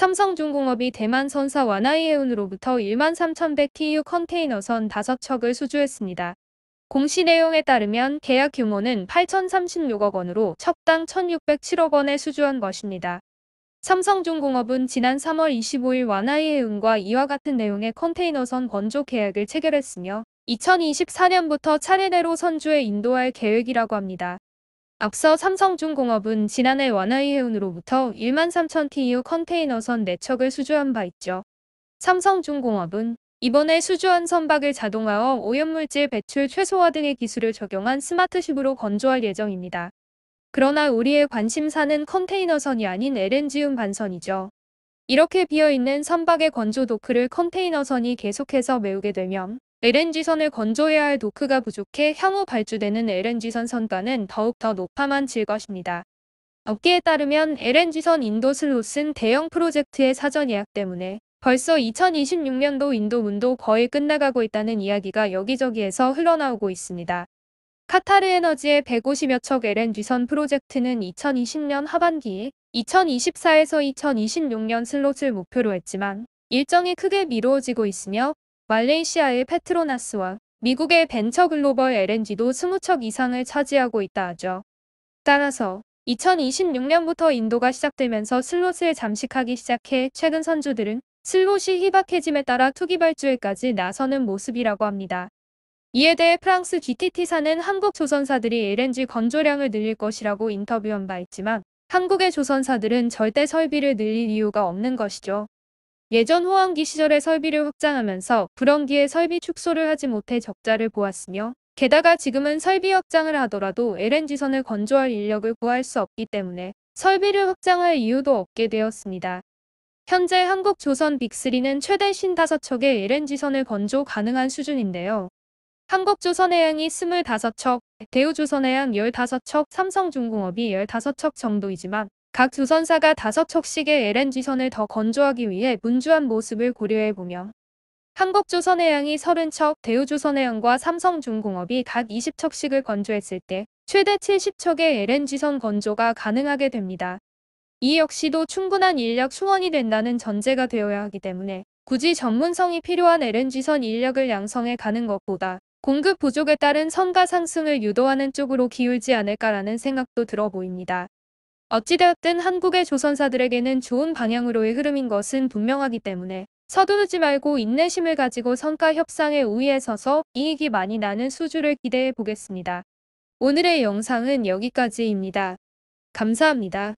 삼성중공업이 대만 선사 완화이해운으로부터 13,100TU 만 컨테이너선 5척을 수주했습니다. 공시 내용에 따르면 계약 규모는 8,036억 원으로 척당 1,607억 원에 수주한 것입니다. 삼성중공업은 지난 3월 25일 완화이해운과 이와 같은 내용의 컨테이너선 건조 계약을 체결했으며 2024년부터 차례대로 선주에 인도할 계획이라고 합니다. 앞서 삼성중공업은 지난해 완화이 해운으로부터 1만 3천 TEU 컨테이너선 4척을 수주한 바 있죠. 삼성중공업은 이번에 수주한 선박을 자동화어 오염물질 배출 최소화 등의 기술을 적용한 스마트십으로 건조할 예정입니다. 그러나 우리의 관심사는 컨테이너선이 아닌 LNG운 반선이죠. 이렇게 비어있는 선박의 건조 도크를 컨테이너선이 계속해서 메우게 되면 LNG선을 건조해야 할 노크가 부족해 향후 발주되는 LNG선 선가는 더욱더 높아만 질 것입니다. 업계에 따르면 LNG선 인도 슬롯은 대형 프로젝트의 사전 예약 때문에 벌써 2026년도 인도 문도 거의 끝나가고 있다는 이야기가 여기저기에서 흘러나오고 있습니다. 카타르 에너지의 150여 척 LNG선 프로젝트는 2020년 하반기에 2024에서 2026년 슬롯을 목표로 했지만 일정이 크게 미뤄지고 있으며 말레이시아의 페트로나스와 미국의 벤처 글로벌 LNG도 20척 이상을 차지하고 있다 하죠. 따라서 2026년부터 인도가 시작되면서 슬롯을 잠식하기 시작해 최근 선주들은 슬롯이 희박해짐에 따라 투기 발주에까지 나서는 모습이라고 합니다. 이에 대해 프랑스 GTT사는 한국 조선사들이 LNG 건조량을 늘릴 것이라고 인터뷰한 바 있지만 한국의 조선사들은 절대 설비를 늘릴 이유가 없는 것이죠. 예전 호황기 시절의 설비를 확장하면서 불황기의 설비 축소를 하지 못해 적자를 보았으며 게다가 지금은 설비 확장을 하더라도 LNG선을 건조할 인력을 구할 수 없기 때문에 설비를 확장할 이유도 없게 되었습니다. 현재 한국 조선 빅3는 최대 55척의 LNG선을 건조 가능한 수준인데요. 한국조선해양이 25척, 대우조선해양 15척, 삼성중공업이 15척 정도이지만 각 조선사가 다섯 척씩의 LNG선을 더 건조하기 위해 문주한 모습을 고려해보며 한국조선해양이 30척, 대우조선해양과 삼성중공업이 각 20척씩을 건조했을 때 최대 70척의 LNG선 건조가 가능하게 됩니다. 이 역시도 충분한 인력 충원이 된다는 전제가 되어야 하기 때문에 굳이 전문성이 필요한 LNG선 인력을 양성해 가는 것보다 공급 부족에 따른 선가 상승을 유도하는 쪽으로 기울지 않을까라는 생각도 들어 보입니다. 어찌되었든 한국의 조선사들에게는 좋은 방향으로의 흐름인 것은 분명하기 때문에 서두르지 말고 인내심을 가지고 성과 협상의 우위에 서서 이익이 많이 나는 수주를 기대해 보겠습니다. 오늘의 영상은 여기까지입니다. 감사합니다.